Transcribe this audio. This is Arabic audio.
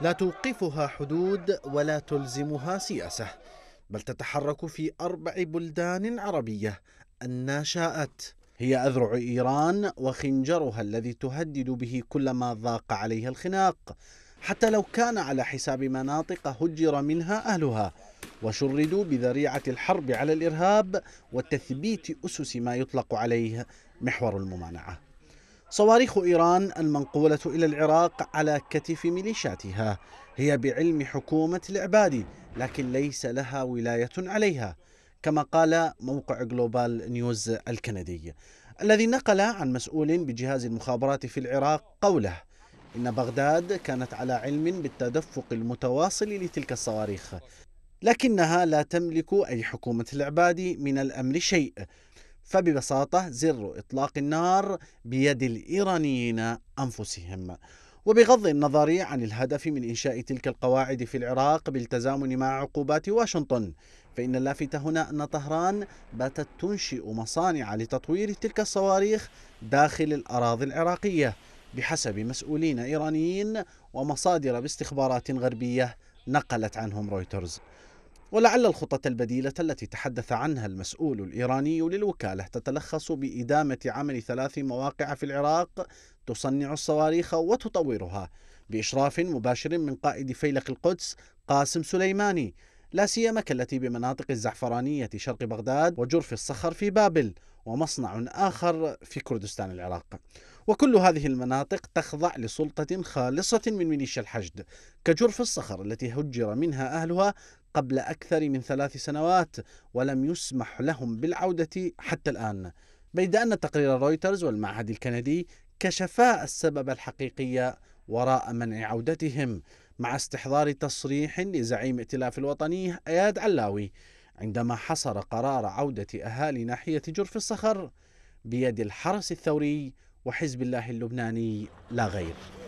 لا توقفها حدود ولا تلزمها سياسة بل تتحرك في أربع بلدان عربية أن شاءت هي أذرع إيران وخنجرها الذي تهدد به كل ما ضاق عليها الخناق حتى لو كان على حساب مناطق هجر منها أهلها وشردوا بذريعة الحرب على الإرهاب وتثبيت أسس ما يطلق عليه محور الممانعة صواريخ إيران المنقولة إلى العراق على كتف ميليشياتها هي بعلم حكومة العبادي لكن ليس لها ولاية عليها كما قال موقع جلوبال نيوز الكندي الذي نقل عن مسؤول بجهاز المخابرات في العراق قوله إن بغداد كانت على علم بالتدفق المتواصل لتلك الصواريخ لكنها لا تملك أي حكومة العبادي من الأمر شيء فببساطة زر إطلاق النار بيد الإيرانيين أنفسهم وبغض النظر عن الهدف من إنشاء تلك القواعد في العراق بالتزامن مع عقوبات واشنطن فإن اللافت هنا أن طهران باتت تنشئ مصانع لتطوير تلك الصواريخ داخل الأراضي العراقية بحسب مسؤولين إيرانيين ومصادر باستخبارات غربية نقلت عنهم رويترز ولعل الخطط البديلة التي تحدث عنها المسؤول الإيراني للوكالة تتلخص بإدامة عمل ثلاث مواقع في العراق تصنع الصواريخ وتطورها بإشراف مباشر من قائد فيلق القدس قاسم سليماني لا سيما كالتي بمناطق الزعفرانية شرق بغداد وجرف الصخر في بابل ومصنع آخر في كردستان العراق وكل هذه المناطق تخضع لسلطة خالصة من ميليشيا الحشد كجرف الصخر التي هجر منها أهلها قبل أكثر من ثلاث سنوات ولم يسمح لهم بالعودة حتى الآن بيد أن تقرير رويترز والمعهد الكندي كشفا السبب الحقيقي وراء منع عودتهم مع استحضار تصريح لزعيم ائتلاف الوطني اياد علاوي عندما حصر قرار عودة أهالي ناحية جرف الصخر بيد الحرس الثوري وحزب الله اللبناني لا غير